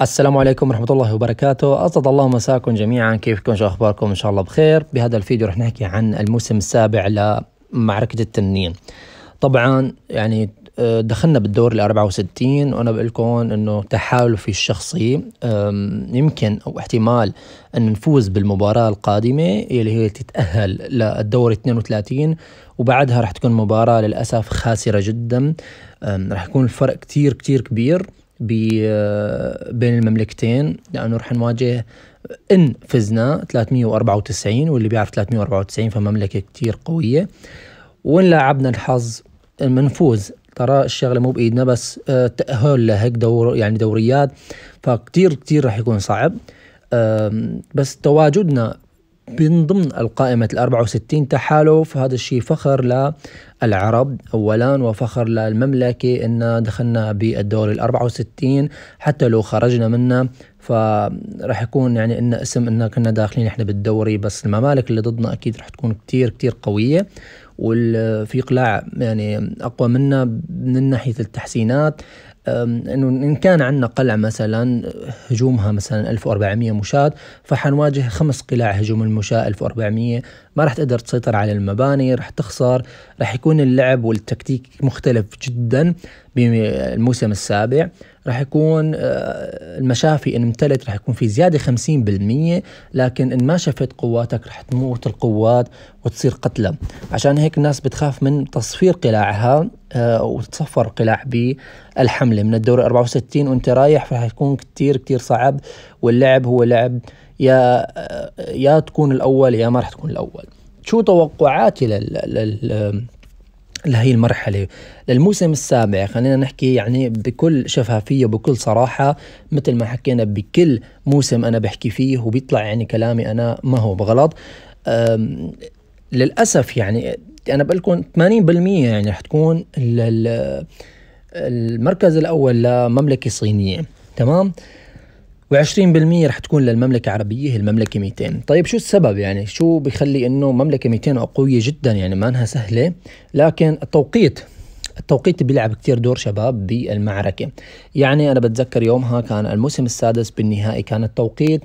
السلام عليكم ورحمة الله وبركاته أسعد الله مساكم جميعا كيفكم شو أخباركم إن شاء الله بخير بهذا الفيديو رح نحكي عن الموسم السابع لمعركة التنين طبعا يعني آه، دخلنا بالدور ال 64 وانا بقول لكم انه تحالفي الشخصي يمكن او احتمال ان نفوز بالمباراه القادمه اللي هي تتاهل للدور 32 وبعدها رح تكون مباراه للاسف خاسره جدا رح يكون الفرق كتير كتير كبير بين المملكتين لانه رح نواجه ان فزنا 394 واللي بيعرف 394 فمملكه كتير قويه وان لعبنا الحظ منفوز ترى الشغله مو بايدنا بس آه، تاهل لهيك دور يعني دوريات فكتير كتير رح يكون صعب بس تواجدنا من ضمن القائمة ال 64 تحالف هذا الشيء فخر للعرب أولا وفخر للمملكة أن دخلنا بالدور ال 64 حتى لو خرجنا منه فرح يكون يعني إن اسم إن كنا داخلين إحنا بالدوري بس الممالك اللي ضدنا أكيد راح تكون كتير كتير قوية وفي قلاع يعني أقوى منا من ناحية التحسينات انه ان كان عندنا قلعه مثلا هجومها مثلا 1400 مشاة فحنواجه خمس قلاع هجوم المشاة 1400 ما راح تقدر تسيطر على المباني راح تخسر راح يكون اللعب والتكتيك مختلف جدا بالموسم السابع راح يكون آه، المشافي ان امتلت راح يكون في زياده 50% لكن ان ما شفت قواتك راح تموت القوات وتصير قتلى عشان هيك الناس بتخاف من تصفير قلاعها آه، وتتصفر قلاع بالحمله من الدوره 64 وانت رايح راح يكون كتير كتير صعب واللعب هو لعب يا آه، يا تكون الاول يا ما راح تكون الاول شو توقعاتي لل, لل... لهي المرحلة للموسم السابع خلينا نحكي يعني بكل شفافية وبكل صراحة مثل ما حكينا بكل موسم أنا بحكي فيه وبيطلع يعني كلامي أنا ما هو بغلط للأسف يعني أنا بقول لكم 80% يعني رح تكون المركز الأول لمملكة صينية تمام و20% رح تكون للمملكة العربية هي المملكة 200 طيب شو السبب يعني شو بخلي انه مملكة 200 قوية جدا يعني ما انها سهلة لكن التوقيت التوقيت بيلعب كتير دور شباب بالمعركة يعني أنا بتذكر يومها كان الموسم السادس بالنهائي كان التوقيت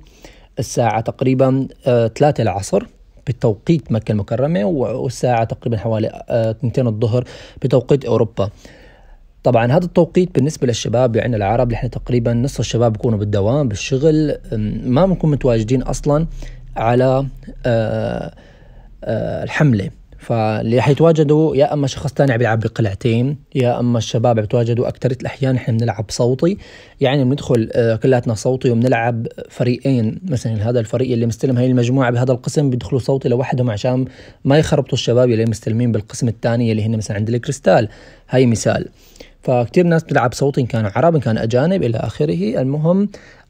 الساعة تقريبا 3 آه، العصر بتوقيت مكة المكرمة والساعة تقريبا حوالي 2 آه، الظهر بتوقيت أوروبا طبعا هذا التوقيت بالنسبه للشباب يعني العرب نحن تقريبا نص الشباب بيكونوا بالدوام بالشغل ما بنكون متواجدين اصلا على آه، آه، الحمله فاللي حيتواجدوا يا اما شخص ثاني عم بيلعب بقلعتين يا اما الشباب عم يتواجدوا اكثر الاحيان نحن بنلعب صوتي يعني بندخل آه، كلاتنا صوتي وبنلعب فريقين مثلا هذا الفريق اللي مستلم هاي المجموعه بهذا القسم بيدخلوا صوتي لوحدهم عشان ما يخربطوا الشباب اللي مستلمين بالقسم الثاني اللي هن مثلا عند الكريستال هاي مثال فكتير ناس بتلعب صوت إن كانوا عرب إن كانوا أجانب إلى آخره المهم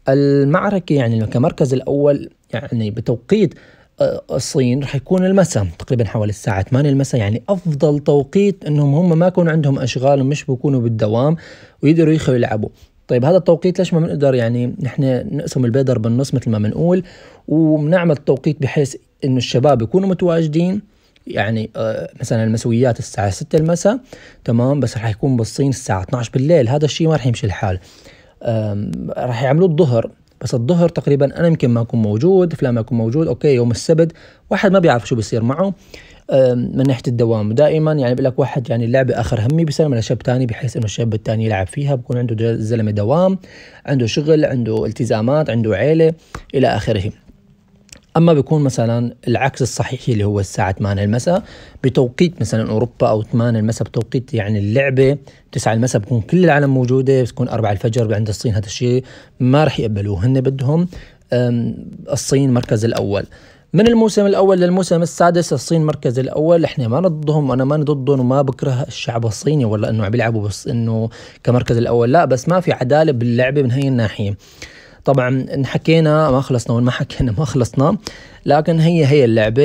المعركة يعني كمركز الأول يعني بتوقيت آه، الصين رح يكون المساء تقريبا حوالي الساعة 8 المساء يعني أفضل توقيت أنهم هم ما يكون عندهم أشغال ومش بيكونوا بالدوام ويقدروا يخلوا يلعبوا طيب هذا التوقيت ليش ما بنقدر يعني نحن نقسم البيدر بالنص مثل ما بنقول وبنعمل التوقيت بحيث انه الشباب يكونوا متواجدين يعني آه، مثلا المسويات الساعه 6 المساء تمام بس راح يكون بالصين الساعه 12 بالليل هذا الشيء ما راح يمشي الحال راح يعملوه الظهر بس الظهر تقريبا انا يمكن ما اكون موجود فلان ما اكون موجود اوكي يوم السبت واحد ما بيعرف شو بيصير معه من ناحيه الدوام دائما يعني بقول لك واحد يعني اللعبه اخر همي بيسلم لشاب تاني بحيث انه الشاب التاني يلعب فيها بكون عنده زلمه دوام عنده شغل عنده التزامات عنده عيله الى اخره اما بيكون مثلا العكس الصحيح اللي هو الساعه 8 المساء بتوقيت مثلا اوروبا او 8 المساء بتوقيت يعني اللعبه 9 المساء بكون كل العالم موجوده بتكون 4 الفجر عند الصين هذا الشيء ما راح يقبلوه هن بدهم الصين مركز الاول من الموسم الاول للموسم السادس الصين مركز الاول احنا ما ضدهم وانا ما ضدهم وما بكره الشعب الصيني ولا انه عم بيلعبوا بس انه كمركز الاول لا بس ما في عداله باللعبه من هي الناحيه طبعا حكينا ما خلصنا وما حكينا ما خلصنا لكن هي هي اللعبة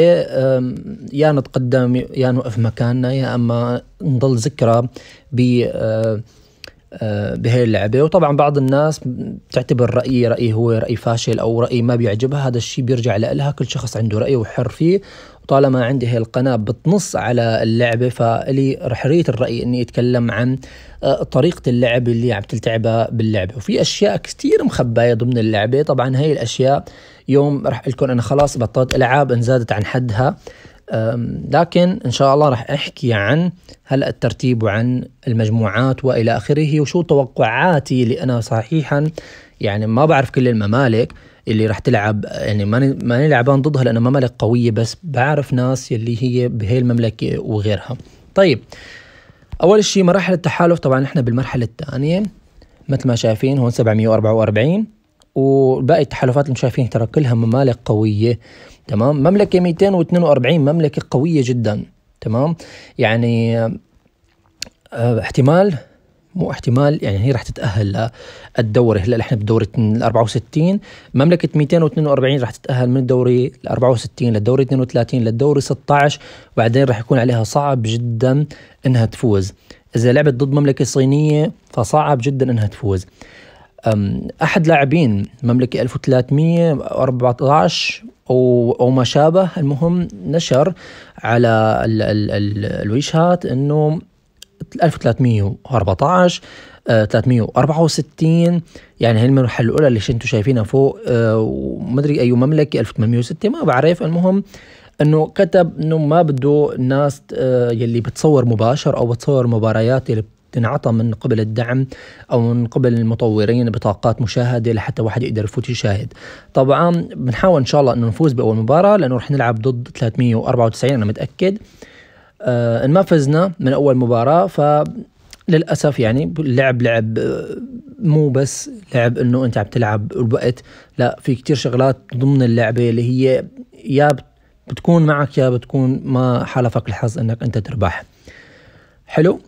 يا نتقدم يا نوقف مكاننا يا أما نضل ذكرى ب أه، أه، بهي اللعبة وطبعا بعض الناس بتعتبر رأيي رأيي هو رأي فاشل أو رأي ما بيعجبها هذا الشيء بيرجع لها كل شخص عنده رأي وحر فيه طالما عندي هي القناة بتنص على اللعبة فلي حرية الرأي إني أتكلم عن آه، طريقة اللعب اللي عم تلتعبها باللعبة وفي أشياء كثير مخباية ضمن اللعبة طبعا هاي الأشياء يوم رح لكم أنا خلاص بطلت ألعاب انزادت عن حدها لكن إن شاء الله رح أحكي عن هلأ الترتيب وعن المجموعات وإلى آخره وشو توقعاتي اللي أنا صحيحا يعني ما بعرف كل الممالك اللي راح تلعب يعني ماني ماني لعبان ضدها لانه ممالك قويه بس بعرف ناس اللي هي بهي المملكه وغيرها طيب اول شيء مراحل التحالف طبعا احنا بالمرحله الثانيه مثل ما شايفين هون 744 وباقي التحالفات اللي شايفين ترى كلها ممالك قويه تمام مملكه 242 مملكه قويه جدا تمام يعني آه، احتمال مو احتمال يعني هي راح تتاهل للدوري هلا احنا بدوري ال 64 مملكه 242 راح تتاهل من الدوري ال 64 للدوري 32 للدوري 16 وبعدين راح يكون عليها صعب جدا انها تفوز اذا لعبت ضد مملكه صينيه فصعب جدا انها تفوز احد لاعبين مملكه 1314 او او ما شابه المهم نشر على الويشات ال ال الوجهات انه 1314 364 آه، يعني هي المرحلة الأولى اللي انتم شايفينها فوق آه، ومدري أي مملكة 1806 ما بعرف المهم انه كتب انه ما بده الناس آه، يلي بتصور مباشر او بتصور مباريات يلي بتنعطى من قبل الدعم او من قبل المطورين بطاقات مشاهده لحتى واحد يقدر يفوت يشاهد طبعا بنحاول ان شاء الله انه نفوز باول مباراه لانه رح نلعب ضد 394 انا متاكد آه، ان ما فزنا من اول مباراه ف للاسف يعني اللعب لعب آه، مو بس لعب انه انت عم تلعب الوقت لا في كتير شغلات ضمن اللعبه اللي هي يا بتكون معك يا بتكون ما حالفك الحظ انك انت تربح حلو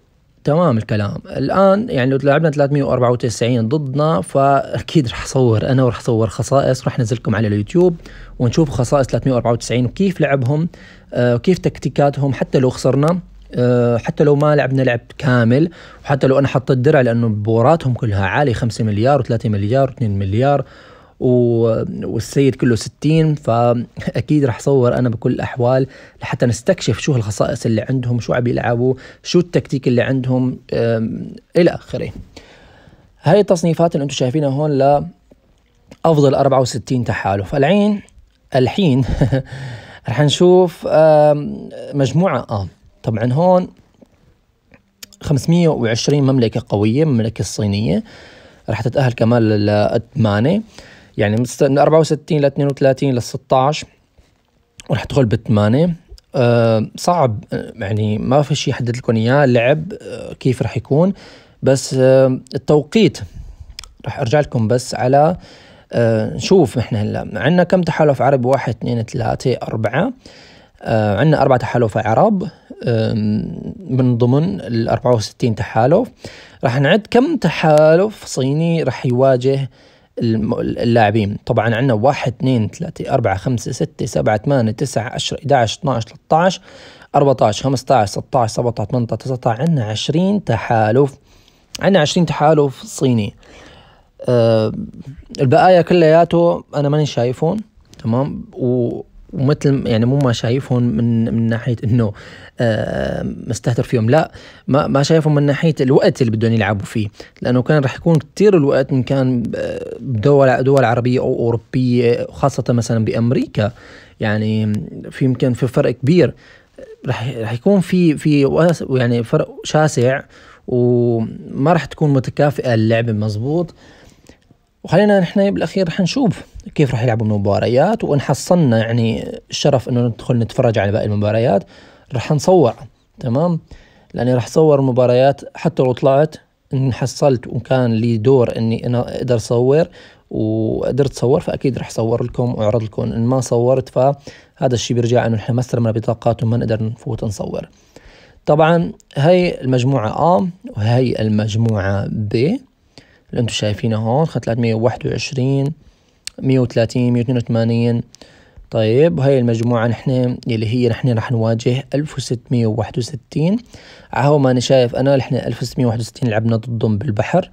تمام الكلام الان يعني لو لعبنا 394 ضدنا فاكيد رح اصور انا ورح اصور خصائص رح انزلكم على اليوتيوب ونشوف خصائص 394 وكيف لعبهم آه، وكيف تكتيكاتهم حتى لو خسرنا آه، حتى لو ما لعبنا لعب كامل وحتى لو انا حطيت درع لانه بوراتهم كلها عالي 5 مليار و3 مليار و2 مليار والسيد كله 60 فاكيد راح صور انا بكل الاحوال لحتى نستكشف شو هالخصائص اللي عندهم شو عم يلعبوا شو التكتيك اللي عندهم الى اخره هاي التصنيفات اللي انتم شايفينها هون ل افضل 64 تحالف العين الحين رح نشوف مجموعه اه طبعا هون 520 مملكه قويه المملكه الصينيه رح تتأهل كمان للثمانية يعني من 64 ل 32 لل 16 ورح تدخل بالثمانية 8 آه، صعب آه، يعني ما في شيء حدد لكم اياه اللعب آه، كيف رح يكون بس التوقيت رح ارجع لكم بس على نشوف احنا هلا عندنا كم تحالف عربي واحد اثنين ثلاثة أربعة عندنا أربع تحالف عرب من ضمن ال 64 تحالف رح نعد كم تحالف صيني رح يواجه اللاعبين طبعا عندنا واحد اثنين ثلاثة أربعة خمسة ستة سبعة ثمانية تسعة عشرة 11 12 13 14 15 16 17 18 19 عندنا 20 تحالف عندنا 20 تحالف صيني أه البقايا كلياته انا ماني شايفهم تمام و ومثل يعني مو ما شايفهم من من ناحيه انه آه مستهتر فيهم لا ما ما شايفهم من ناحيه الوقت اللي بدهم يلعبوا فيه لانه كان رح يكون كثير الوقت ان كان آه، بدول دول عربيه او اوروبيه خاصه مثلا بامريكا يعني في يمكن في فرق كبير رح رح يكون في في يعني فرق شاسع وما رح تكون متكافئه اللعبه مزبوط وخلينا نحن بالاخير رح نشوف كيف راح يلعبوا المباريات وان حصلنا يعني الشرف انه ندخل نتفرج على باقي المباريات راح نصور تمام لاني راح صور المباريات حتى لو طلعت ان حصلت وكان لي دور اني انا اقدر اصور وقدرت صور فاكيد رح صور لكم واعرض لكم ان ما صورت فهذا الشيء بيرجع انه احنا ما استلمنا بطاقات وما نقدر نفوت نصور طبعا هي المجموعة A وهي المجموعة B اللي انتم شايفينها هون 321 130 182 طيب وهي المجموعة نحن اللي هي نحن رح نواجه 1661 وستمية وواحد عهو ما أنا شايف أنا نحن 1661 لعبنا ضدهم بالبحر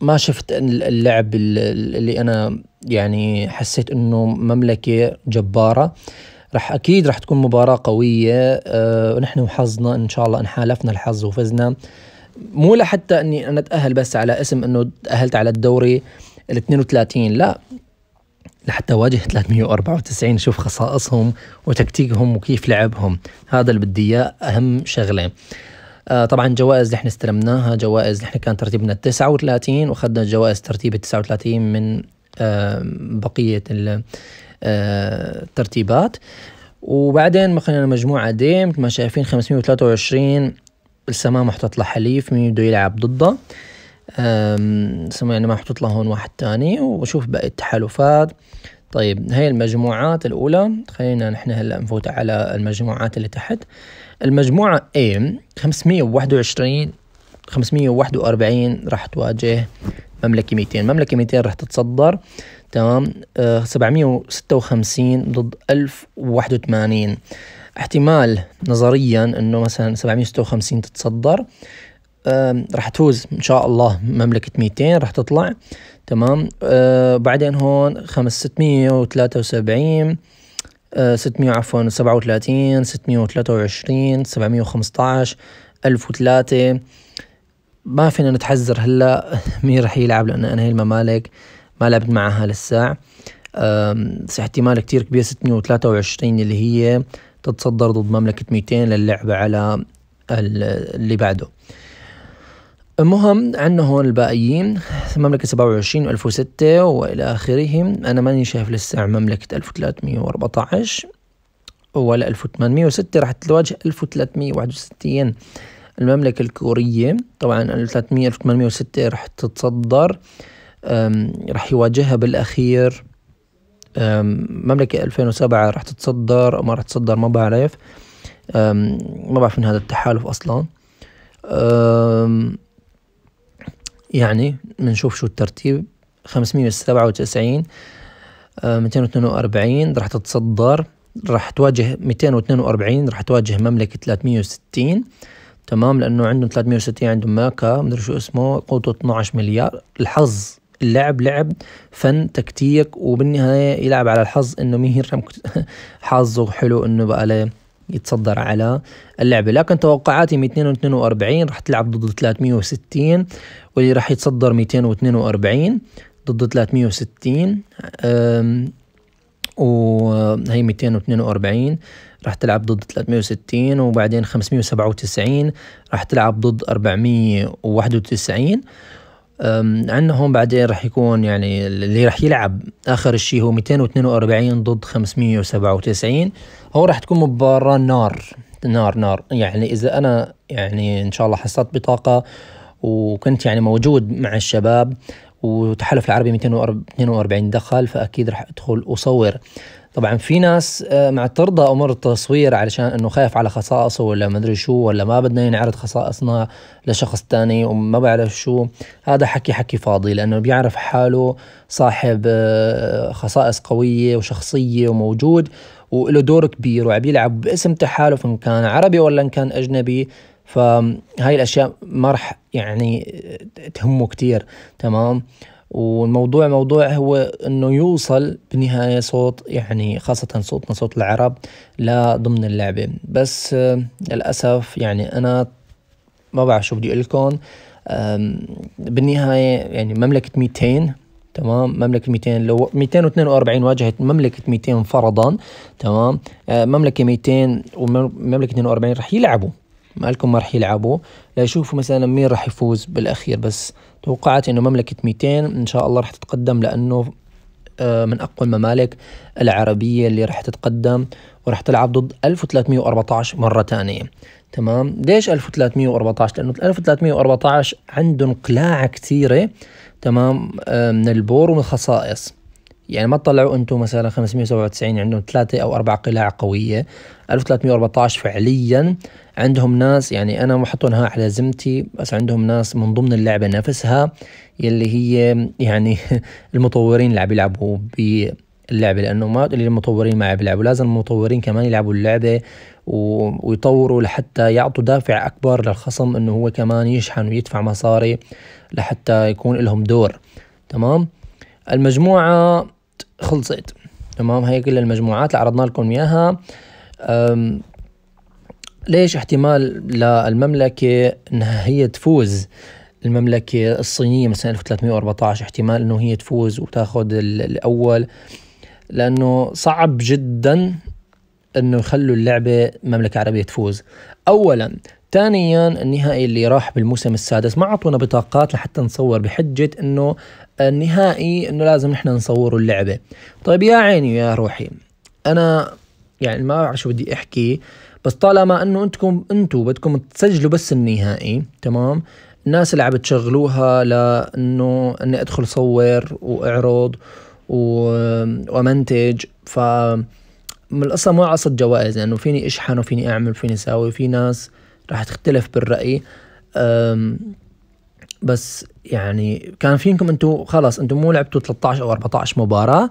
ما شفت اللعب اللي أنا يعني حسيت أنه مملكة جبارة رح أكيد رح تكون مباراة قوية أه، ونحن وحظنا إن شاء الله إن حالفنا الحظ وفزنا مو لحتى اني انا اتاهل بس على اسم انه تاهلت على الدوري ال 32 لا لحتى واجه 394 شوف خصائصهم وتكتيكهم وكيف لعبهم هذا اللي بدي اياه اهم شغله آه طبعا جوائز اللي احنا استلمناها جوائز اللي احنا كان ترتيبنا 39 واخذنا جوائز ترتيب 39 من آه بقيه آه، الترتيبات وبعدين مخلينا مجموعة دي مثل ما شايفين 523 لسه ما محتط حليف مين بده يلعب ضده سمعنا محطوط حطيت له هون واحد تاني وشوف باقي التحالفات طيب هاي المجموعات الأولى خلينا نحن هلأ نفوت على المجموعات اللي تحت المجموعة A 521 541 راح تواجه مملكة 200 مملكة 200 راح تتصدر تمام آه 756 ضد 1081 احتمال نظريا انه مثلا 756 تتصدر راح تفوز ان شاء الله مملكه 200 راح تطلع تمام آه بعدين هون 573 آه 600 عفوا 37 623 715 1003 ما فينا نتحذر هلا مين رح يلعب لان انا هي الممالك ما لعبت معها للساع بس احتمال كتير كبير 623 اللي هي تتصدر ضد مملكة 200 للعبة على اللي بعده المهم عندنا هون الباقيين مملكة 27 و1006 وإلى آخره أنا ماني شايف لسه مملكة 1314 ولا 1806 راح تتواجه 1361 المملكة الكورية طبعا 1300 1806 راح تتصدر راح يواجهها بالأخير مملكة 2007 راح تتصدر أو ما راح تتصدر ما بعرف ما بعرف من هذا التحالف أصلا أم يعني بنشوف شو الترتيب 597 242 آه، راح تتصدر راح تواجه 242 راح تواجه مملكة 360 تمام لأنه عندهم 360 عندهم ماكا مدري شو اسمه قوته 12 مليار الحظ اللعب لعب فن تكتيك وبالنهاية يلعب على الحظ انه مين حظه حلو انه بقى له يتصدر على اللعبه لكن توقعاتي 242 راح تلعب ضد 360 واللي راح يتصدر 242 ضد 360 وهي 242 راح تلعب ضد 360 وبعدين 597 راح تلعب ضد 491 عندنا هون بعدين راح يكون يعني اللي راح يلعب اخر الشيء هو 242 ضد 597 هو راح تكون مباراه نار نار نار يعني اذا انا يعني ان شاء الله حصلت بطاقه وكنت يعني موجود مع الشباب وتحالف العربي 242 دخل فاكيد راح ادخل اصور طبعا في ناس آه، معترضة أمر التصوير علشان أنه خايف على خصائصه ولا مدري شو ولا ما بدنا ينعرض خصائصنا لشخص تاني وما بعرف شو هذا حكي حكي فاضي لأنه بيعرف حاله صاحب آه، خصائص قوية وشخصية وموجود وله دور كبير وعم يلعب باسم تحالف إن كان عربي ولا إن كان أجنبي فهاي الأشياء ما رح يعني تهمه كتير تمام والموضوع موضوع هو انه يوصل بالنهاية صوت يعني خاصة صوتنا صوت العرب لا ضمن اللعبة بس آه، للأسف يعني أنا ما بعرف شو بدي اقول لكم بالنهاية يعني مملكة 200 تمام مملكة 200 لو 242 واجهت مملكة 200 فرضا تمام آه، مملكة 200 ومملكة 42 رح يلعبوا مالكم ما راح يلعبوا ليشوفوا مثلا مين راح يفوز بالاخير بس توقعت انه مملكه 200 ان شاء الله راح تتقدم لانه آه، من اقوى الممالك العربيه اللي راح تتقدم وراح تلعب ضد 1314 مره ثانيه تمام ليش 1314 لانه 1314 عندهم قلاع كثيره تمام آه، من البور ومن الخصائص يعني ما تطلعوا انتم مثلا 597 عندهم ثلاثة او اربع قلاع قوية 1314 فعليا عندهم ناس يعني انا ما حطونها على زمتي بس عندهم ناس من ضمن اللعبة نفسها يلي هي يعني المطورين اللي عم يلعبوا باللعبة لانه ما اللي المطورين ما عم يلعبوا لازم المطورين كمان يلعبوا اللعبة ويطوروا لحتى يعطوا دافع اكبر للخصم انه هو كمان يشحن ويدفع مصاري لحتى يكون لهم دور تمام المجموعة خلصت تمام هي كل المجموعات اللي عرضنا لكم اياها ليش احتمال للمملكة انها هي تفوز المملكة الصينية مثلا 1314 احتمال انه هي تفوز وتاخذ الاول لانه صعب جدا انه يخلوا اللعبة مملكة عربية تفوز اولا ثانيا النهائي اللي راح بالموسم السادس ما اعطونا بطاقات لحتى نصور بحجة انه النهائي انه لازم نحن نصور اللعبه طيب يا عيني يا روحي انا يعني ما بعرف شو بدي احكي بس طالما انه انتم انتم بدكم تسجلوا بس النهائي تمام الناس اللي عم تشغلوها لانه اني ادخل صور واعرض و... وامنتج ف من القصة ما على قصد جوائز لأنه يعني فيني أشحن وفيني أعمل وفيني أساوي وفي ناس راح تختلف بالرأي بس يعني كان فينكم انتم خلاص انتم مو لعبتوا 13 او 14 مباراه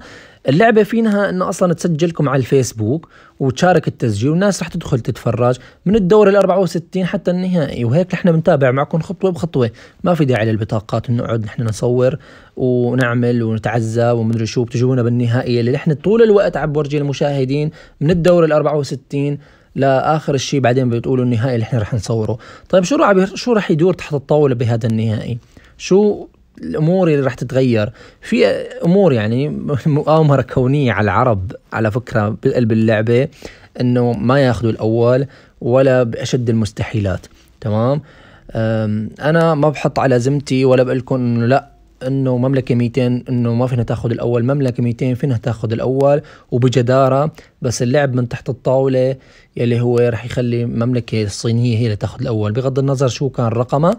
اللعبه فينها انه اصلا تسجلكم على الفيسبوك وتشارك التسجيل والناس رح تدخل تتفرج من الدور ال 64 حتى النهائي وهيك نحن بنتابع معكم خطوه بخطوه ما في داعي للبطاقات نقعد نحن نصور ونعمل ونتعزى ومدري شو بتجونا بالنهائي اللي نحن طول الوقت عم بورجي المشاهدين من الدور ال 64 لاخر الشيء بعدين بتقولوا النهائي اللي احنا رح نصوره طيب شو راح شو رح يدور تحت الطاوله بهذا النهائي شو الامور اللي راح تتغير في امور يعني مؤامره كونيه على العرب على فكره بقلب اللعبه انه ما ياخذوا الاول ولا باشد المستحيلات تمام انا ما بحط على زمتي ولا بقول لكم انه لا انه مملكه 200 انه ما فينا تاخذ الاول مملكه 200 فينا تاخذ الاول وبجداره بس اللعب من تحت الطاوله يلي هو رح يخلي المملكه الصينيه هي اللي تاخذ الاول بغض النظر شو كان رقمها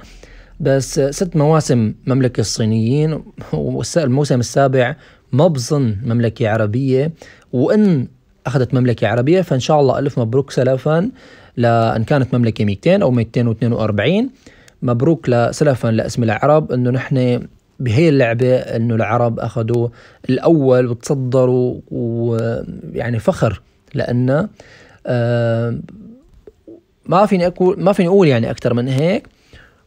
بس ست مواسم مملكه الصينيين والموسم السابع ما بظن مملكه عربيه وان اخذت مملكه عربيه فان شاء الله الف مبروك سلفا لان كانت مملكه 200 او 242 مبروك سلفا لاسم العرب انه نحن بهي اللعبة أنه العرب أخذوا الأول وتصدروا ويعني فخر لأن آه، ما فيني أقول ما فيني أقول يعني أكثر من هيك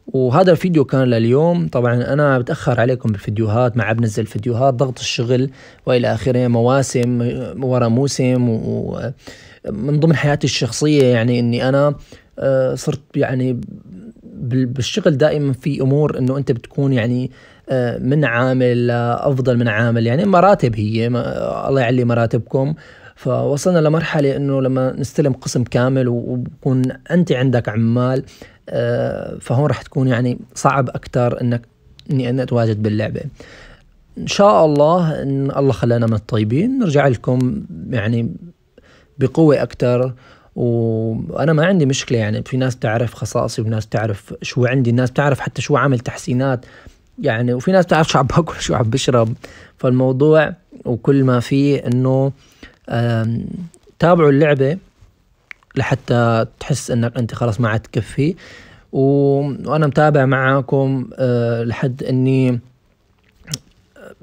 وهذا الفيديو كان لليوم طبعا انا بتاخر عليكم بالفيديوهات ما عم بنزل فيديوهات ضغط الشغل والى اخره مواسم ورا موسم ومن ضمن حياتي الشخصيه يعني اني انا آه، صرت يعني بالشغل دائما في امور انه انت بتكون يعني آه، من عامل لافضل آه، من عامل يعني مراتب هي الله يعلي مراتبكم فوصلنا لمرحله انه لما نستلم قسم كامل وبكون انت عندك عمال آه، فهون رح تكون يعني صعب اكثر انك اني انا اتواجد باللعبه ان شاء الله ان الله خلانا من الطيبين نرجع لكم يعني بقوه اكثر وانا ما عندي مشكله يعني في ناس تعرف خصائصي وناس تعرف شو عندي الناس تعرف حتى شو عامل تحسينات يعني وفي ناس بتعرف شو عم باكل شو عم بشرب فالموضوع وكل ما فيه انه تابعوا اللعبه لحتى تحس انك انت خلاص ما عاد تكفي و... وانا متابع معاكم أه لحد اني آه،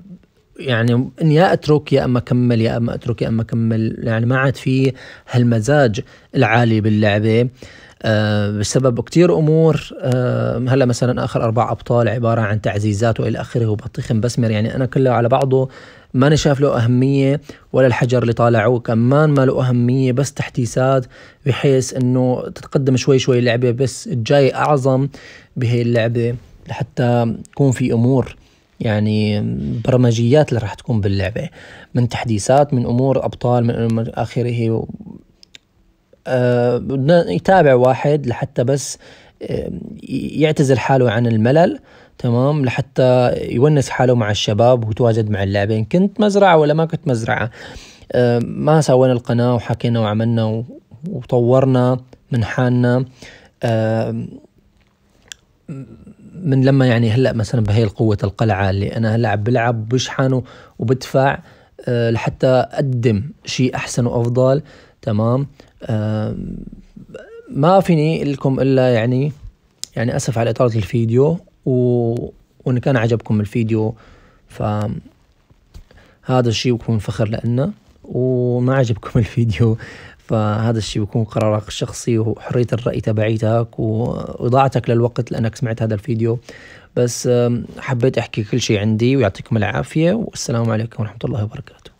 يعني اني يا اترك يا اما اكمل يا اما اترك يا اما اكمل يعني ما عاد في هالمزاج العالي باللعبه آه، بسبب كتير امور آه، هلا مثلا اخر اربع ابطال عباره عن تعزيزات والى اخره وبطيخ مبسمر يعني انا كله على بعضه ما نشاف شاف له أهمية ولا الحجر اللي طالعوه كمان ما له أهمية بس تحديثات بحيث أنه تتقدم شوي شوي اللعبة بس الجاي أعظم بهي اللعبة لحتى تكون في أمور يعني برمجيات اللي راح تكون باللعبة من تحديثات من أمور أبطال من إلى آخره بدنا آه، يتابع واحد لحتى بس آه، يعتزل حاله عن الملل تمام لحتى يونس حاله مع الشباب وتواجد مع اللاعبين كنت مزرعة ولا ما كنت مزرعة آه، ما سوينا القناة وحكينا وعملنا وطورنا من حالنا من لما يعني هلا مثلا بهي القوة القلعة اللي أنا هلا عم بلعب وبشحن وبدفع لحتى أقدم شيء أحسن وأفضل تمام ما فيني لكم الا يعني يعني اسف على اطاله الفيديو و... وان كان عجبكم الفيديو ف هذا الشيء بكون فخر لنا وما عجبكم الفيديو فهذا الشيء بيكون قرارك الشخصي وحرية الرأي تبعيتك وإضاعتك للوقت لأنك سمعت هذا الفيديو بس حبيت أحكي كل شيء عندي ويعطيكم العافية والسلام عليكم ورحمة الله وبركاته